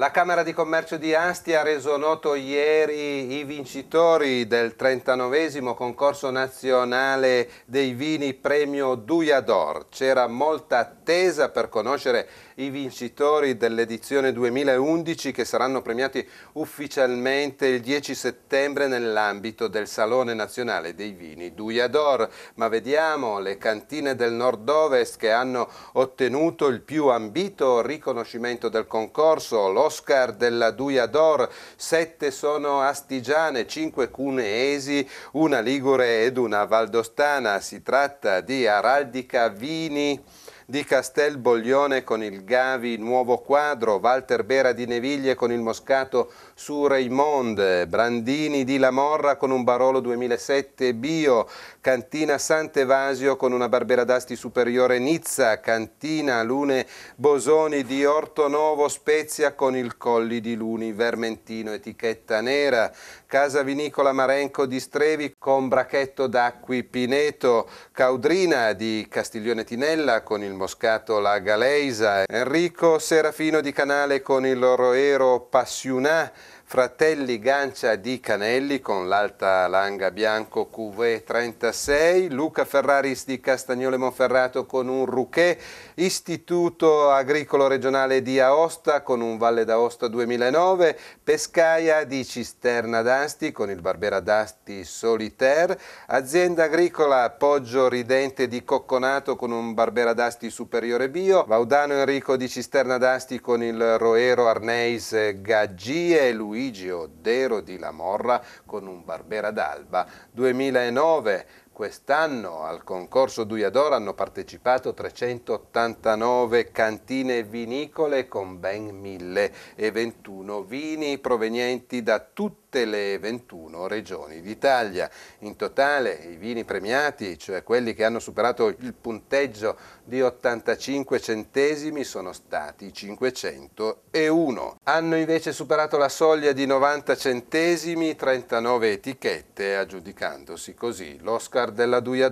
La Camera di Commercio di Asti ha reso noto ieri i vincitori del 39 concorso nazionale dei vini premio Duia C'era molta attesa per conoscere i vincitori dell'edizione 2011 che saranno premiati ufficialmente il 10 settembre nell'ambito del Salone Nazionale dei Vini Duia Ma vediamo le cantine del nord-ovest che hanno ottenuto il più ambito riconoscimento del concorso, lo Oscar della Duia d'Or, sette sono astigiane, cinque cuneesi, una ligure ed una valdostana. Si tratta di Araldica Vini di Castel Boglione con il Gavi Nuovo Quadro, Walter Bera di Neviglie con il Moscato su Raymond, Brandini di Lamorra con un Barolo 2007 Bio, Cantina Sant'Evasio con una Barbera d'Asti Superiore Nizza, Cantina Lune Bosoni di Orto Novo Spezia con il Colli di Luni Vermentino etichetta nera, Casa Vinicola Marenco di Strevi con Brachetto d'Acqui Pineto, Caudrina di Castiglione Tinella con il Moscato La Galeisa, Enrico Serafino di Canale con il Roero Passionà, Fratelli Gancia di Canelli con l'alta langa bianco QV36, Luca Ferraris di Castagnole Monferrato con un Rouquet, Istituto Agricolo Regionale di Aosta con un Valle d'Aosta 2009, Pescaia di Cisterna d'Asti con il Barbera d'Asti Solitaire, Azienda Agricola Poggio Ridente di Cocconato con un Barbera d'Asti Superiore Bio, Vaudano Enrico di Cisterna d'Asti con il Roero Arneis Gaggie, Luigi Luigi Odero di La Morra con un Barbera d'Alba. 2009 Quest'anno al concorso Duiador hanno partecipato 389 cantine vinicole con ben 1021 vini provenienti da tutti tutte le 21 regioni d'Italia. In totale i vini premiati, cioè quelli che hanno superato il punteggio di 85 centesimi, sono stati 501. Hanno invece superato la soglia di 90 centesimi 39 etichette, aggiudicandosi così l'Oscar della Duia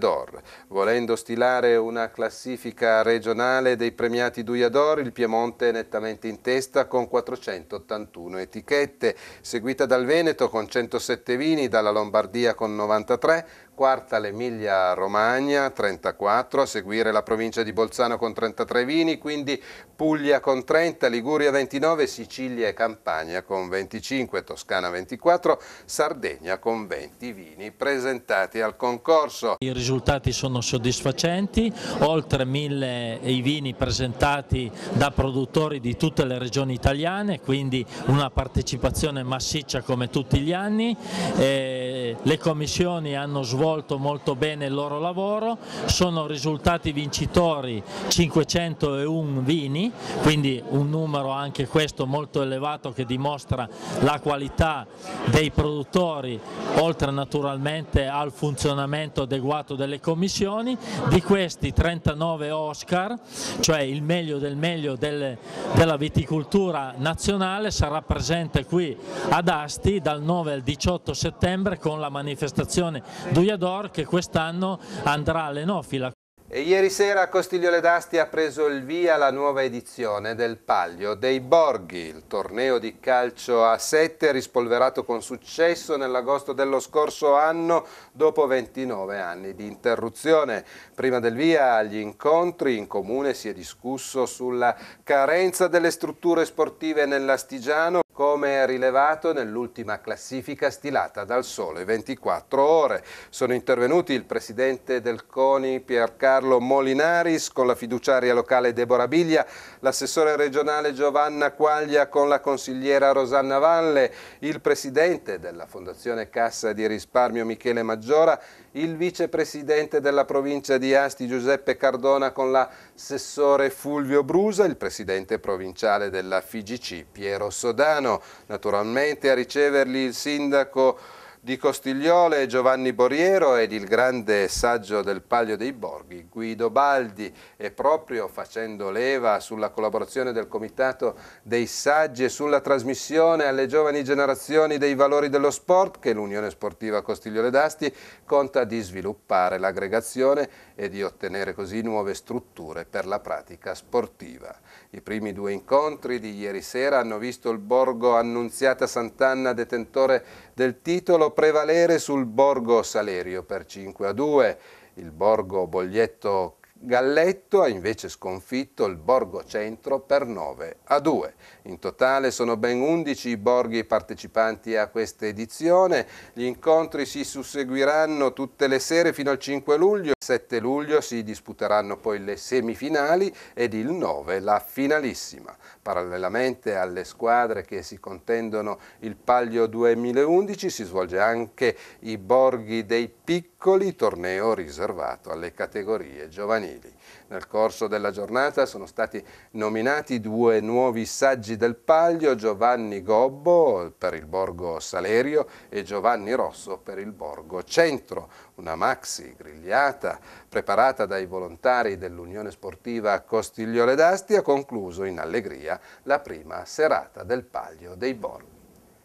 Volendo stilare una classifica regionale dei premiati Duia il Piemonte è nettamente in testa con 481 etichette, seguita dal Veneto Veneto con 107 vini, dalla Lombardia con 93, quarta l'Emilia Romagna 34, a seguire la provincia di Bolzano con 33 vini, quindi Puglia con 30, Liguria 29, Sicilia e Campania con 25, Toscana 24, Sardegna con 20 vini presentati al concorso. I risultati sono soddisfacenti, oltre mille i vini presentati da produttori di tutte le regioni italiane, quindi una partecipazione massiccia come tutti gli anni. E le commissioni hanno svolto molto bene il loro lavoro, sono risultati vincitori 501 vini, quindi un numero anche questo molto elevato che dimostra la qualità dei produttori, oltre naturalmente al funzionamento adeguato delle commissioni, di questi 39 Oscar, cioè il meglio del meglio delle, della viticoltura nazionale, sarà presente qui ad Asti dal 9 al 18 settembre con con la manifestazione Duiador che quest'anno andrà all'Enofila. E ieri sera a Costiglione d'Asti ha preso il via la nuova edizione del Paglio dei Borghi, il torneo di calcio a 7 rispolverato con successo nell'agosto dello scorso anno dopo 29 anni di interruzione. Prima del via agli incontri in comune si è discusso sulla carenza delle strutture sportive nell'Astigiano come rilevato nell'ultima classifica stilata dal Sole 24 Ore. Sono intervenuti il presidente del CONI Piercarlo Molinaris con la fiduciaria locale Deborah Biglia, l'assessore regionale Giovanna Quaglia con la consigliera Rosanna Valle, il presidente della Fondazione Cassa di Risparmio Michele Maggiora, il vicepresidente della provincia di Asti Giuseppe Cardona con la assessore Fulvio Brusa, il presidente provinciale della FIGC Piero Sodano. Naturalmente a riceverli il sindaco di Costigliole, Giovanni Boriero ed il grande saggio del Palio dei Borghi, Guido Baldi, e proprio facendo leva sulla collaborazione del Comitato dei Saggi e sulla trasmissione alle giovani generazioni dei valori dello sport che l'Unione Sportiva Costigliole d'Asti conta di sviluppare l'aggregazione e di ottenere così nuove strutture per la pratica sportiva. I primi due incontri di ieri sera hanno visto il Borgo Annunziata Sant'Anna detentore del titolo prevalere sul Borgo Salerio per 5 a 2. Il Borgo Boglietto Galletto ha invece sconfitto il Borgo Centro per 9 a 2. In totale sono ben 11 i borghi partecipanti a questa edizione. Gli incontri si susseguiranno tutte le sere fino al 5 luglio. 7 luglio si disputeranno poi le semifinali ed il 9 la finalissima. Parallelamente alle squadre che si contendono il Palio 2011 si svolge anche i Borghi dei Piccoli, torneo riservato alle categorie giovanili. Nel corso della giornata sono stati nominati due nuovi saggi del Paglio, Giovanni Gobbo per il Borgo Salerio e Giovanni Rosso per il Borgo Centro una maxi grigliata preparata dai volontari dell'Unione Sportiva Costigliole d'Asti ha concluso in allegria la prima serata del Paglio dei Borghi.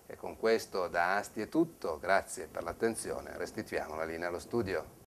E con questo da Asti è tutto, grazie per l'attenzione, restituiamo la linea allo studio.